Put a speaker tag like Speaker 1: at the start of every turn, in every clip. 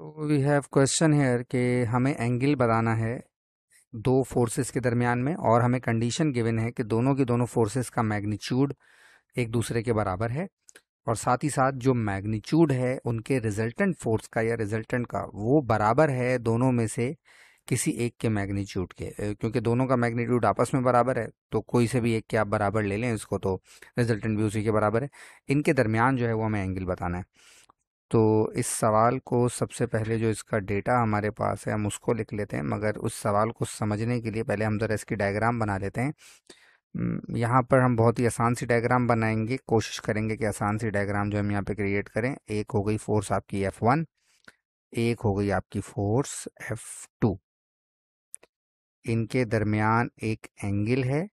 Speaker 1: तो we have question here कि हमें एंगल बताना है दो फोर्सेस के दरमियान में और हमें कंडीशन गिवन है कि दोनों के दोनों फोर्सेस का मैग्नीट्यूड एक दूसरे के बराबर है और साथ ही साथ जो मैग्नीट्यूड है उनके रिजल्टेंट फोर्स का या रिजल्टेंट का वो बराबर है दोनों में से किसी एक के मैग्नीट्यूड के क्योंकि दोनों का मैग्नीट्यूड आपस में बराबर है तो कोई से भी एक के आप बराबर ले लें इसको तो रिजल्टेंट भी उसी के बराबर है इनके दरमियान जो है वो हमें एंगल बताना है तो इस सवाल को सबसे पहले जो इसका डेटा हमारे पास है हम उसको लिख लेते हैं मगर उस सवाल को समझने के लिए पहले हम ज़रा इसकी डायग्राम बना लेते हैं यहाँ पर हम बहुत ही आसान सी डायग्राम बनाएंगे कोशिश करेंगे कि आसान सी डायग्राम जो हम यहाँ पे क्रिएट करें एक हो गई फोर्स आपकी एफ वन एक हो गई आपकी फोर्स एफ टू इनके दरमियान एक एंगल है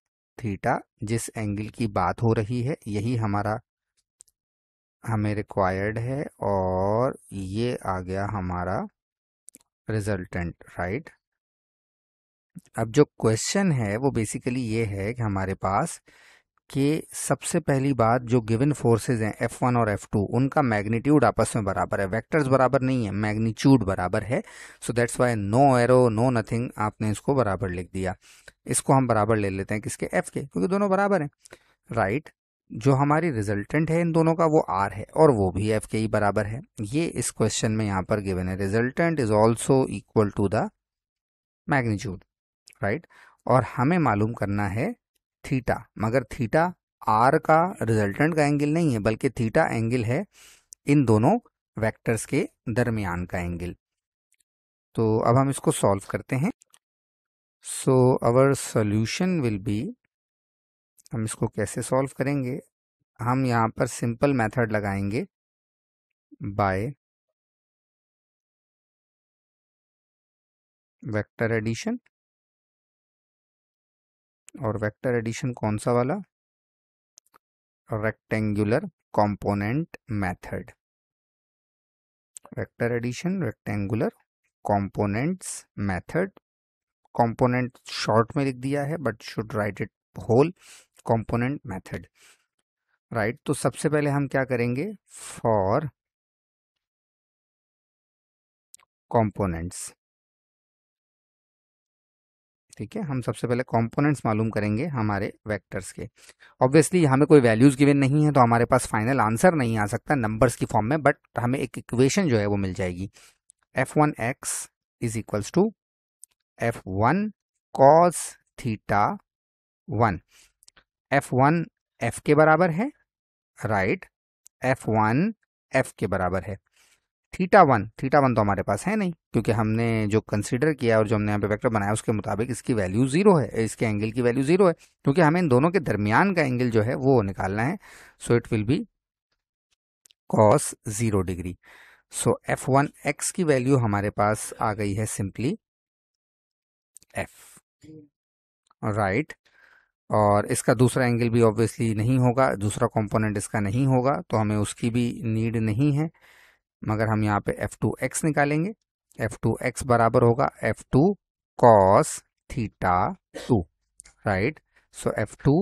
Speaker 1: थीटा जिस एंगल की बात हो रही है यही हमारा हमें रिक्वायर्ड है और ये आ गया हमारा रिजल्टेंट राइट अब जो क्वेश्चन है वो बेसिकली ये है कि हमारे पास कि सबसे पहली बात जो गिवन फोर्सेज हैं F1 और F2 उनका मैग्नीट्यूड आपस में बराबर है वेक्टर्स बराबर नहीं है मैग्नीट्यूड बराबर है so that's why no arrow no nothing आपने इसको बराबर लिख दिया इसको हम बराबर ले लेते हैं किसके F के क्योंकि दोनों बराबर हैं राइट जो हमारी रिजल्टेंट है इन दोनों का वो आर है और वो भी एफ के ही बराबर है ये इस क्वेश्चन में यहाँ पर गिवन है resultant is also equal to the magnitude right और हमें मालूम करना है थीटा मगर थीटा आर का रिजल्टेंट का एंगल नहीं है बल्कि थीटा एंगल है इन दोनों वैक्टर्स के दरमियान का एंगल तो अब हम इसको सॉल्व करते हैं so our solution will be हम इसको कैसे सॉल्व करेंगे
Speaker 2: हम यहाँ पर सिंपल मेथड लगाएंगे बाय वेक्टर एडिशन और वेक्टर एडिशन कौन सा वाला rectangular component method vector
Speaker 1: addition rectangular components method component short में लिख दिया है but should write it whole component method
Speaker 2: right तो सबसे पहले हम क्या करेंगे फॉर कॉम्पोनेंट्स ठीक है
Speaker 1: हम सबसे पहले कंपोनेंट्स मालूम करेंगे हमारे वेक्टर्स के ऑब्वियसली हमें कोई वैल्यूज़ गिवन नहीं है तो हमारे पास फाइनल आंसर नहीं आ सकता नंबर्स की फॉर्म में बट हमें एक इक्वेशन जो है वो मिल जाएगी F one X is equals to F one cos theta one F one F के बराबर है राइट एफ वन एफ के बराबर है थीटा वन थीटा वन तो हमारे पास है नहीं क्योंकि हमने जो कंसीडर किया और जो हमने यहाँ पे वेक्टर बनाया उसके मुताबिक इसकी वैल्यू जीरो है इसके एंगल की वैल्यू जीरो है क्योंकि हमें इन दोनों के दरमियान का एंगल जो है वो निकालना है so it will be cos zero degree so F one X की वैल्यू हमारे पास आ गई है सिंपली एफ राइट right. और इसका दूसरा एंगल भी ऑब्वियसली नहीं होगा दूसरा कंपोनेंट इसका नहीं होगा तो हमें उसकी भी नीड नहीं है मगर हम यहाँ पे एक्स निकालेंगे एफ टू एक्स बराबर होगा F two cos theta two right so F two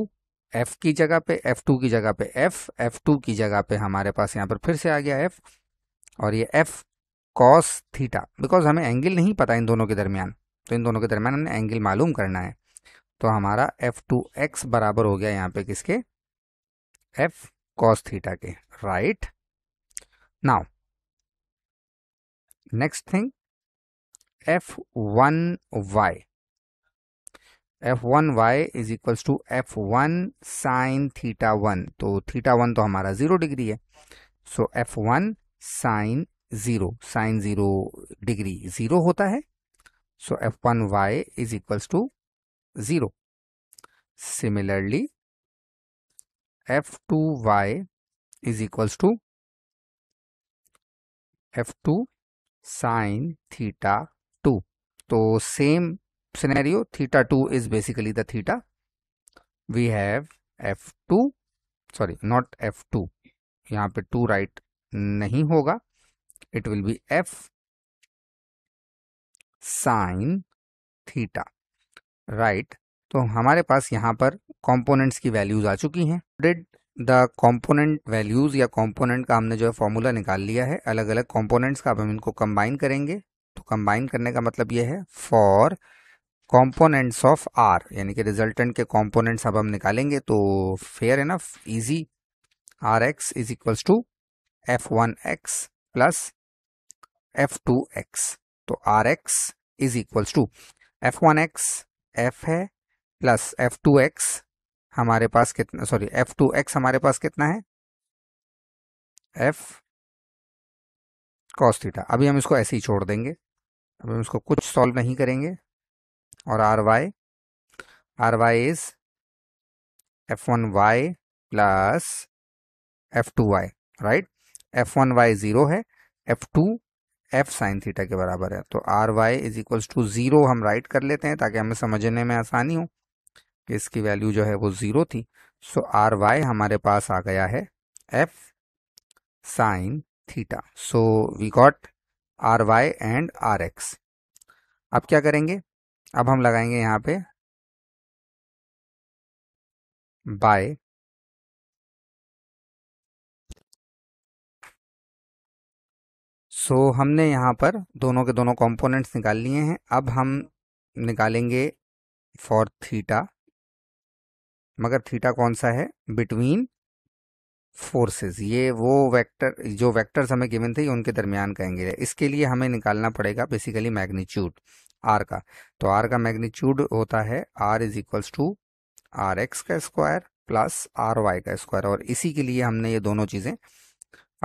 Speaker 1: F की जगह पे टू की जगह पे एफ टू की जगह पे हमारे पास यहाँ पर फिर से आ गया एफ और ये एफ कॉस थीटा बिकॉज हमें एंगल नहीं पता इन दोनों के दरमियान तो इन दोनों के दरमियान हमें एंगल मालूम करना है तो हमारा एफ टू एक्स बराबर हो गया यहाँ पे किसके एफ कॉस थीटा के right now next thing F one Y F one Y is equals to F one sine theta one तो थीटा वन तो हमारा जीरो डिग्री है so F one sine zero sine zero degree zero होता है so F one Y is equals to
Speaker 2: 0. Similarly, f2y is equals to f2
Speaker 1: sine theta 2. So, same scenario theta 2 is basically the theta. We have f2 sorry not
Speaker 2: f2 यहाँ पे 2 right नहीं होगा. It will be f sine theta.
Speaker 1: Right right. तो हमारे पास यहाँ पर components की values आ चुकी हैं डिड द कंपोनेंट वैल्यूज या कंपोनेंट का हमने जो है फॉर्मूला निकाल लिया है अलग अलग कंपोनेंट्स का अब हम इनको कंबाइन करेंगे तो कंबाइन करने का मतलब ये है फॉर कंपोनेंट्स ऑफ आर यानी कि रिजल्टेंट के कंपोनेंट्स अब हम निकालेंगे तो फेयर है ना easy R X is equals to F one X plus F two X तो R X is equals to F one X F है प्लस एफ टू एक्स हमारे पास कितना सॉरी एफ टू एक्स हमारे पास कितना
Speaker 2: है एफ कॉस थीटा अभी हम इसको ऐसे ही छोड़ देंगे अभी हम इसको कुछ सॉल्व नहीं करेंगे और R Y
Speaker 1: R Y is F one Y plus F two Y right F one Y zero है F two F sine theta के बराबर है तो R Y is equal to zero हम राइट कर लेते हैं ताकि हमें समझने में आसानी हो कि इसकी वैल्यू जो है वो ज़ीरो थी सो आर वाई हमारे पास आ गया है F sine theta so we got
Speaker 2: R Y and R X अब क्या करेंगे अब हम लगाएंगे यहाँ पे बाय सो so, हमने यहाँ पर दोनों के दोनों कंपोनेंट्स निकाल लिए हैं अब हम निकालेंगे
Speaker 1: फॉर थीटा मगर थीटा कौन सा है बिटवीन फोर्सेस ये वो वेक्टर जो वेक्टर्स हमें गिवन थे उनके दरमियान कहेंगे इसके लिए हमें निकालना पड़ेगा बेसिकली मैग्नीट्यूड आर का तो आर का मैग्नीट्यूड होता है R is equals to R X का स्क्वायर प्लस आर वाई का स्क्वायर और इसी के लिए हमने ये दोनों चीज़ें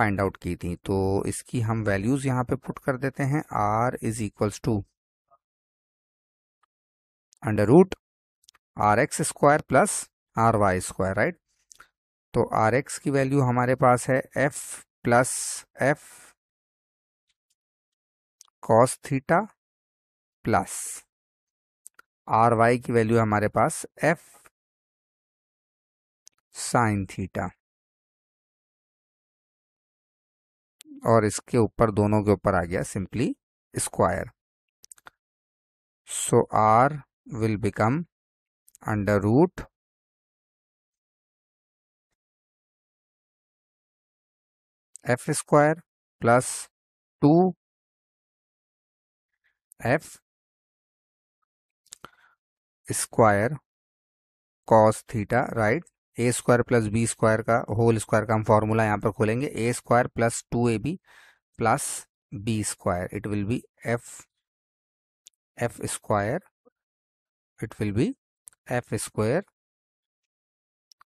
Speaker 1: फाइंड आउट की थी तो इसकी हम वैल्यूज यहां पे पुट कर देते हैं R is equals to under root R X square plus R Y square right तो आर एक्स की वैल्यू हमारे पास है F plus F
Speaker 2: cos theta plus R Y की वैल्यू हमारे पास एफ साइन थीटा और इसके ऊपर दोनों के ऊपर आ गया simply square so R will become under root F square plus two F square cos theta right A square plus B square का होल
Speaker 1: स्क्वायर का हम फॉर्मूला यहाँ पर खोलेंगे A square plus two A B plus B square
Speaker 2: it will be F F square it will be F square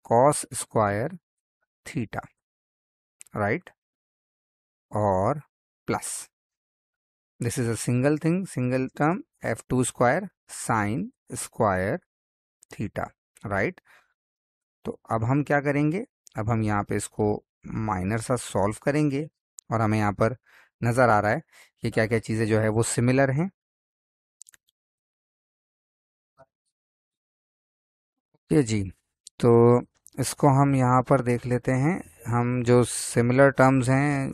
Speaker 2: cos square theta right और plus
Speaker 1: this is a single thing single term F to square sine square theta right तो अब हम क्या करेंगे अब हम यहाँ पे इसको माइनर सा सॉल्व करेंगे और हमें यहाँ पर नज़र आ रहा है
Speaker 2: कि क्या क्या चीज़ें जो है वो सिमिलर हैं ओके जी तो इसको हम यहाँ पर देख लेते
Speaker 1: हैं हम जो सिमिलर टर्म्स हैं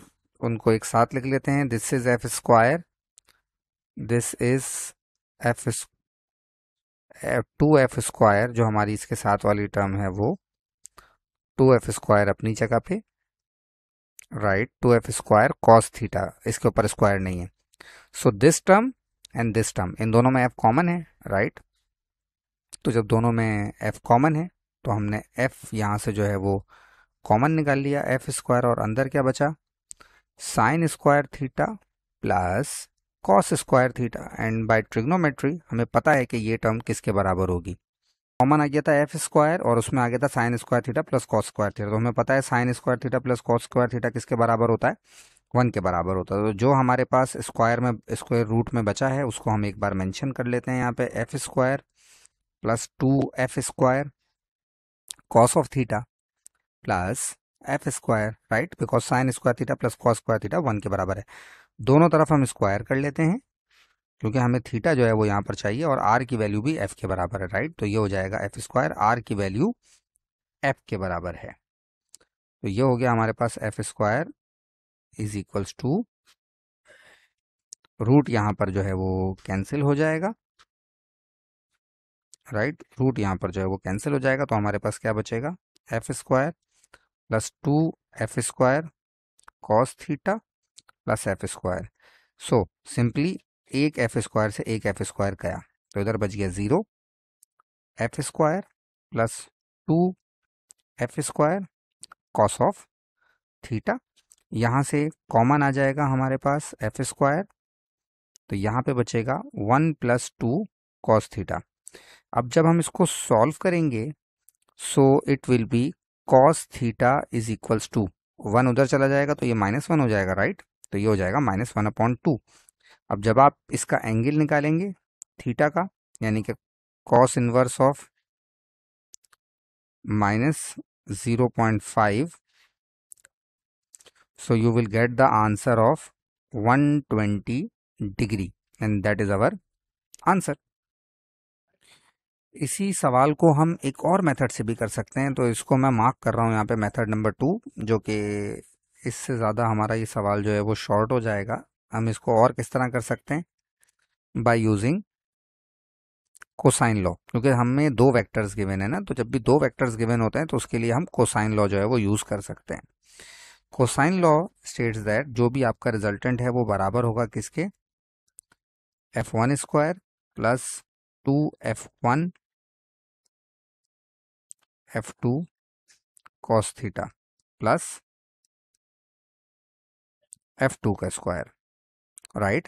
Speaker 1: उनको एक साथ लिख लेते हैं this is F square this is F square two F square जो हमारी इसके साथ वाली टर्म है वो टू एफ स्क्वायर अपनी जगह पे right two F square cos theta इसके ऊपर स्क्वायर नहीं है so this term and this term इन दोनों में एफ कॉमन है राइट right? तो जब दोनों में एफ कॉमन है तो हमने एफ यहां से जो है वो कॉमन निकाल लिया एफ स्क्वायर और अंदर क्या बचा sine square theta plus cos square theta and by trigonometry हमें पता है कि ये टर्म किसके बराबर होगी कॉमन आ गया था एफ स्क्वायर और उसमें आ गया था sine square theta plus cos square theta तो हमें पता है sine square theta plus cos square theta किसके बराबर होता है वन के बराबर होता है तो जो हमारे पास स्क्वायर में स्क्वायर रूट में बचा है उसको हम एक बार मैंशन कर लेते हैं यहाँ पे F square plus two F square cos of theta plus F square right because sine square theta plus cos square theta one के बराबर है दोनों तरफ हम स्क्वायर कर लेते हैं क्योंकि हमें थीटा जो है वो यहाँ पर चाहिए और आर की वैल्यू भी एफ के बराबर है राइट तो ये हो जाएगा एफ स्क्वायर आर की वैल्यू एफ के बराबर है तो ये हो गया हमारे पास F square is equals to root यहाँ पर जो है वो कैंसिल हो जाएगा राइट रूट यहाँ पर जो है वो कैंसिल हो जाएगा तो हमारे पास क्या बचेगा F square plus two F square cos theta plus F square so simply एक एफ स्क्वायर से एक एफ स्क्वायर गया तो इधर बच गया zero F square plus two F square cos of theta यहाँ से कॉमन आ जाएगा हमारे पास एफ स्क्वायर तो यहाँ पे बचेगा one plus two cos theta अब जब हम इसको सॉल्व करेंगे so it will be cos theta is equals to one उधर चला जाएगा तो ये माइनस वन हो जाएगा राइट तो ये हो जाएगा माइनस वन अपॉइंट टू अब जब आप इसका एंगल निकालेंगे थीटा का यानी कि cos inverse of minus zero point five you will get the answer of one twenty degree and that is our answer इसी सवाल को हम एक और मेथड से भी कर सकते हैं तो इसको मैं मार्क कर रहा हूं यहाँ पे मेथड नंबर टू जो कि इससे ज़्यादा हमारा ये सवाल जो है वो शॉर्ट हो जाएगा हम इसको और किस तरह कर सकते हैं बाय यूजिंग कोसाइन लॉ क्योंकि हमें दो वेक्टर्स गिवन है ना तो जब भी दो वेक्टर्स गिवन होते हैं तो उसके लिए हम कोसाइन लॉ जो है वो यूज़ कर सकते हैं कोसाइन लॉ स्टेट्स दैट जो भी आपका रिजल्टेंट है वो बराबर होगा किसके
Speaker 2: F one square plus two F one F two cos theta plus F two का स्क्वायर
Speaker 1: राइट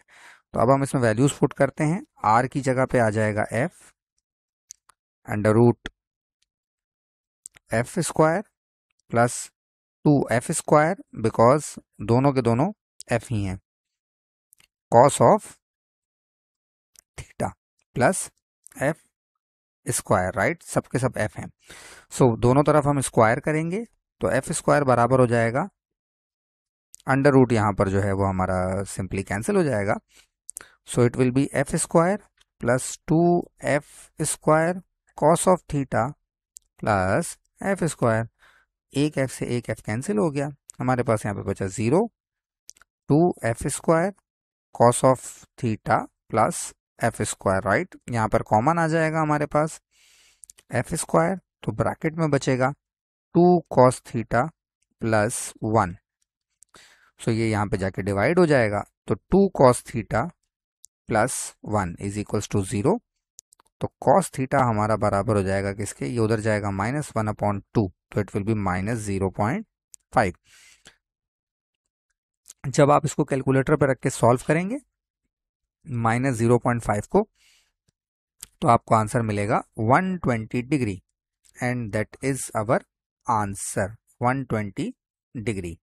Speaker 1: तो अब हम इसमें वैल्यूज फुट करते हैं आर की जगह पे आ जाएगा F under root F square plus
Speaker 2: two F square because दोनों के दोनों एफ ही हैं cos of theta plus
Speaker 1: F square right सबके सब एफ हैं सो so, दोनों तरफ हम स्क्वायर करेंगे तो एफ स्क्वायर बराबर हो जाएगा अंडर रूट यहाँ पर जो है वो हमारा सिंपली कैंसिल हो जाएगा so it will be F square plus two F square cos of theta plus F square एक एफ से एक एफ कैंसिल हो गया हमारे पास यहाँ पे बचा zero two F square cos of theta plus F square right यहाँ पर कॉमन आ जाएगा हमारे पास एफ स्क्वायर तो ब्रैकेट में बचेगा two cos theta plus one so ये यहाँ पे जाके डिवाइड हो जाएगा तो two cos theta plus one is equals to zero तो कॉस थीटा हमारा बराबर हो जाएगा किसके ये उधर जाएगा माइनस वन अपॉइंट टू तो it will B minus zero point five जब आप इसको कैलकुलेटर पर रख के सॉल्व करेंगे माइनस जीरो पॉइंट फाइव को तो आपको आंसर मिलेगा
Speaker 2: one twenty degree and that is our answer one twenty degree